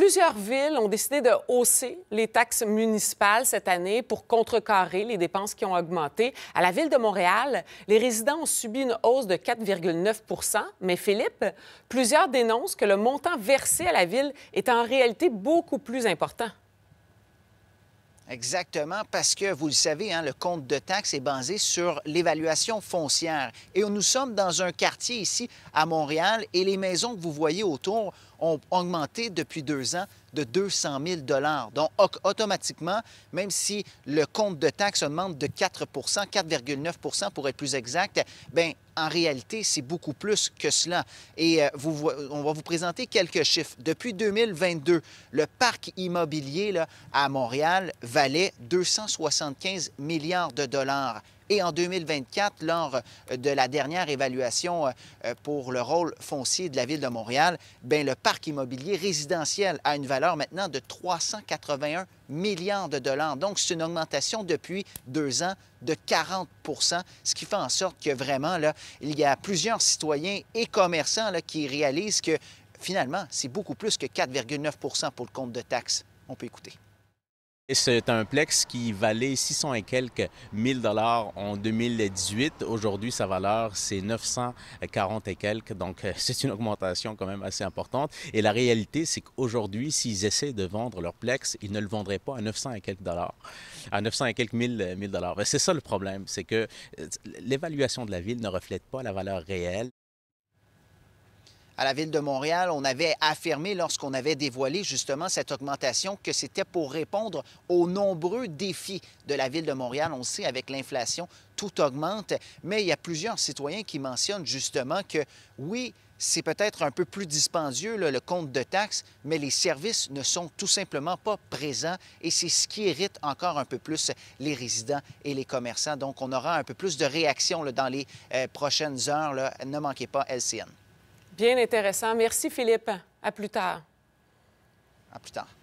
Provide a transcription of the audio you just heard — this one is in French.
Plusieurs villes ont décidé de hausser les taxes municipales cette année pour contrecarrer les dépenses qui ont augmenté. À la ville de Montréal, les résidents ont subi une hausse de 4,9 mais Philippe, plusieurs dénoncent que le montant versé à la ville est en réalité beaucoup plus important. Exactement, parce que vous le savez, hein, le compte de taxe est basé sur l'évaluation foncière. Et nous sommes dans un quartier ici à Montréal et les maisons que vous voyez autour ont augmenté depuis deux ans de 200 000 Donc, automatiquement, même si le compte de taxes augmente de 4 4,9 pour être plus exact, bien, en réalité, c'est beaucoup plus que cela. Et euh, on va vous présenter quelques chiffres. Depuis 2022, le parc immobilier à Montréal valait 275 milliards de dollars. Et en 2024, lors euh, de la dernière évaluation euh, euh, pour le rôle foncier de la Ville de Montréal, ben le parc immobilier résidentiel a une valeur maintenant de 381 milliards de dollars. Donc, c'est une augmentation depuis deux ans de 40 ce qui fait en sorte que vraiment, là, il y a plusieurs citoyens et commerçants là, qui réalisent que finalement, c'est beaucoup plus que 4,9 pour le compte de taxes. On peut écouter. C'est un plex qui valait 600 et quelques 1000 dollars en 2018. Aujourd'hui, sa valeur, c'est 940 et quelques. Donc, euh, c'est une augmentation quand même assez importante. Et la réalité, c'est qu'aujourd'hui, s'ils essaient de vendre leur plex, ils ne le vendraient pas à 900 et quelques dollars, à 900 et quelques 1000 euh, dollars. Ben, c'est ça le problème, c'est que euh, l'évaluation de la ville ne reflète pas la valeur réelle à la Ville de Montréal, on avait affirmé lorsqu'on avait dévoilé justement cette augmentation que c'était pour répondre aux nombreux défis de la Ville de Montréal. On le sait, avec l'inflation, tout augmente, mais il y a plusieurs citoyens qui mentionnent justement que oui, c'est peut-être un peu plus dispendieux, le compte de taxes, mais les services ne sont tout simplement pas présents et c'est ce qui irrite encore un peu plus les résidents et les commerçants. Donc, on aura un peu plus de réactions dans les euh, prochaines heures. Ne manquez pas LCN. Bien intéressant. Merci, Philippe. À plus tard. À plus tard.